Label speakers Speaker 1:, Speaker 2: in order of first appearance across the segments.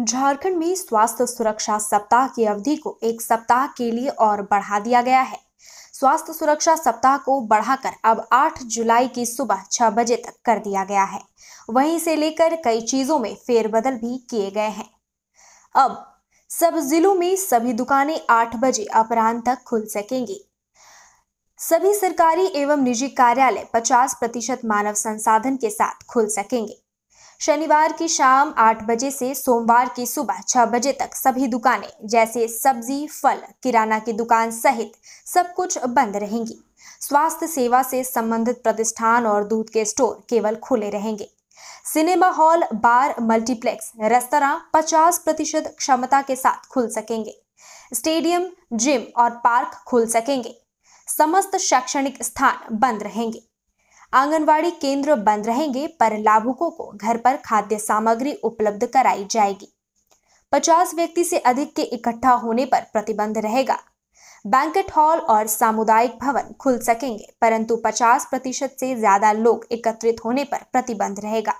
Speaker 1: झारखंड में स्वास्थ्य सुरक्षा सप्ताह की अवधि को एक सप्ताह के लिए और बढ़ा दिया गया है स्वास्थ्य सुरक्षा सप्ताह को बढ़ाकर अब 8 जुलाई की सुबह 6 बजे तक कर दिया गया है वहीं से लेकर कई चीजों में फेरबदल भी किए गए हैं अब सब जिलों में सभी दुकानें 8 बजे अपराह तक खुल सकेंगी सभी सरकारी एवं निजी कार्यालय 50 प्रतिशत मानव संसाधन के साथ खुल सकेंगे शनिवार की शाम आठ बजे से सोमवार की सुबह छह बजे तक सभी दुकानें जैसे सब्जी फल किराना की दुकान सहित सब कुछ बंद रहेंगी स्वास्थ्य सेवा से संबंधित प्रतिष्ठान और दूध के स्टोर केवल खुले रहेंगे cinema hall bar multiplex restaurant 50 प्रतिशत क्षमता के साथ खुल सकेंगे स्टेडियम जिम और पार्क खुल सकेंगे समस्त शैक्षणिक स्थान बंद रहेंगे आंगनवाड़ी केंद्र बंद रहेंगे पर लाभुकों को घर पर खाद्य सामग्री उपलब्ध कराई जाएगी पचास व्यक्ति से अधिक के इकट्ठा होने पर प्रतिबंध रहेगा बैंकेट हॉल और सामुदायिक भवन खुल सकेंगे परंतु 50 प्रतिशत से ज्यादा लोग एकत्रित होने पर प्रतिबंध रहेगा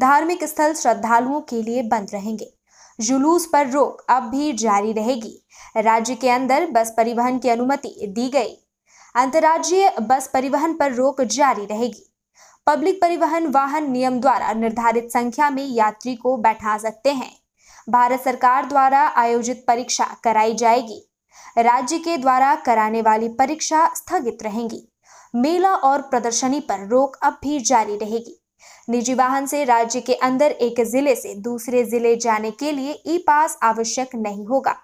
Speaker 1: धार्मिक स्थल श्रद्धालुओं के लिए बंद रहेंगे जुलूस पर रोक अब भी जारी रहेगी राज्य के अंदर बस परिवहन की अनुमति दी गई अंतर्राज्यीय बस परिवहन पर रोक जारी रहेगी पब्लिक परिवहन वाहन नियम द्वारा निर्धारित संख्या में यात्री को बैठा सकते हैं भारत सरकार द्वारा आयोजित परीक्षा कराई जाएगी राज्य के द्वारा कराने वाली परीक्षा स्थगित रहेंगी मेला और प्रदर्शनी पर रोक अब भी जारी रहेगी निजी वाहन से राज्य के अंदर एक जिले से दूसरे जिले जाने के लिए ई पास आवश्यक नहीं होगा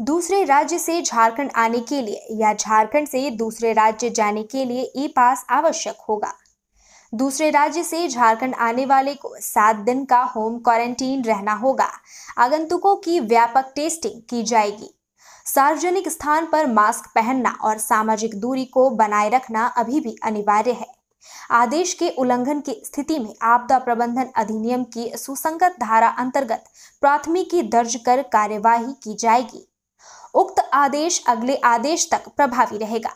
Speaker 1: दूसरे राज्य से झारखंड आने के लिए या झारखंड से दूसरे राज्य जाने के लिए ई पास आवश्यक होगा दूसरे राज्य से झारखंड आने वाले को सात दिन का होम क्वारंटीन रहना होगा आगंतुकों की व्यापक टेस्टिंग की जाएगी सार्वजनिक स्थान पर मास्क पहनना और सामाजिक दूरी को बनाए रखना अभी भी अनिवार्य है आदेश के उल्लंघन की स्थिति में आपदा प्रबंधन अधिनियम की सुसंगत धारा अंतर्गत प्राथमिकी दर्ज कर कार्यवाही की जाएगी उक्त आदेश अगले आदेश तक प्रभावी रहेगा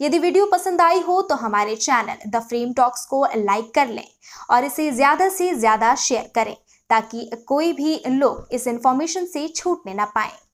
Speaker 1: यदि वीडियो पसंद आई हो तो हमारे चैनल द फ्रेम टॉक्स को लाइक कर लें और इसे ज्यादा से ज्यादा शेयर करें ताकि कोई भी लोग इस इंफॉर्मेशन से छूटने ना पाए